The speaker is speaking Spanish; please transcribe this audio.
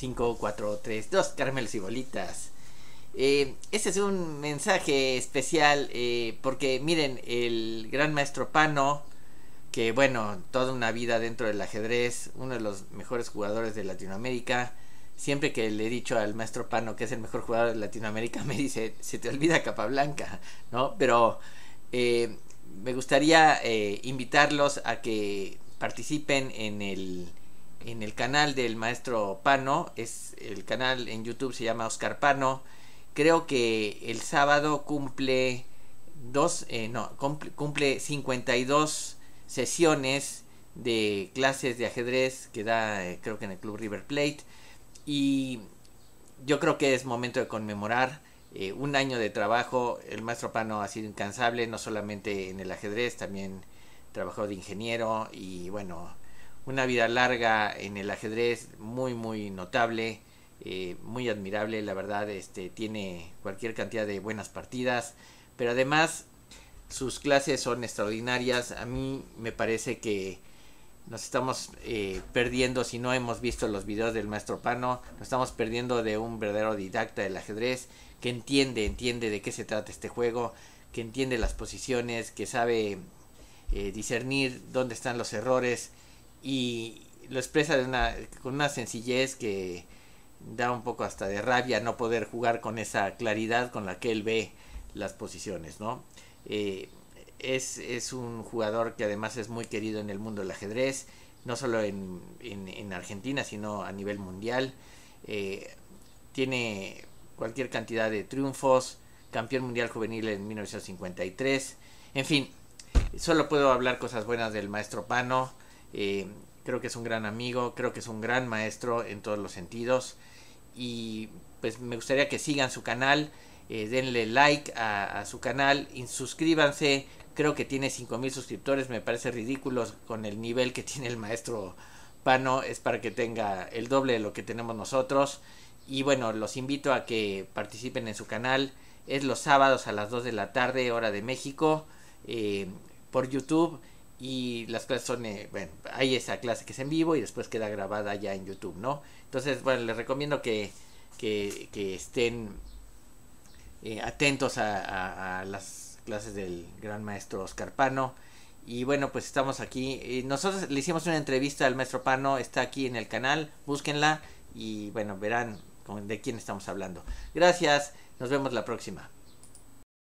5, 4, 3, 2 caramelos y bolitas. Eh, ese es un mensaje especial eh, porque miren, el gran maestro Pano, que bueno, toda una vida dentro del ajedrez, uno de los mejores jugadores de Latinoamérica, siempre que le he dicho al maestro Pano que es el mejor jugador de Latinoamérica, me dice, se te olvida Capablanca, ¿no? Pero eh, me gustaría invitarlos a que participen en el en el canal del maestro Pano, es el canal en YouTube se llama Oscar Pano. Creo que el sábado cumple dos, eh, no, cumple, 52 sesiones de clases de ajedrez que da eh, creo que en el Club River Plate y yo creo que es momento de conmemorar eh, un año de trabajo. El maestro Pano ha sido incansable, no solamente en el ajedrez, también trabajó de ingeniero y bueno, una vida larga en el ajedrez muy, muy notable, eh, muy admirable, la verdad, este, tiene cualquier cantidad de buenas partidas, pero además sus clases son extraordinarias, a mí me parece que nos estamos eh, perdiendo, si no hemos visto los videos del maestro Pano, nos estamos perdiendo de un verdadero didacta del ajedrez que entiende, entiende de qué se trata este juego, que entiende las posiciones, que sabe eh, discernir dónde están los errores, y lo expresa con una sencillez que da un poco hasta de rabia no poder jugar con esa claridad con la que él ve las posiciones, ¿no? Eh, es, un jugador que además es muy querido en el mundo del ajedrez, no solo en, Argentina, sino a nivel mundial. Eh, tiene cualquier cantidad de triunfos, campeón mundial juvenil en 1953, en fin, solo puedo hablar cosas buenas del maestro Pano. Eh, creo que es un gran amigo, creo que es un gran maestro en todos los sentidos. Y pues me gustaría que sigan su canal, eh, denle like a, su canal, y suscríbanse. Creo que tiene 5000 suscriptores, me parece ridículo con el nivel que tiene el maestro Pano, es para que tenga el doble de lo que tenemos nosotros. Y bueno, los invito a que participen en su canal. Es los sábados a las 2 de la tarde, hora de México, eh, por YouTube y las clases son, eh, bueno, hay esa clase que es en vivo y después queda grabada ya en YouTube, ¿no? Entonces, bueno, les recomiendo que, que, estén eh, atentos a, a, las clases del gran maestro Oscar Pano. Y bueno, pues estamos aquí. Eh, nosotros le hicimos una entrevista al maestro Pano, está aquí en el canal, búsquenla y bueno, verán de quién estamos hablando. Gracias, nos vemos la próxima.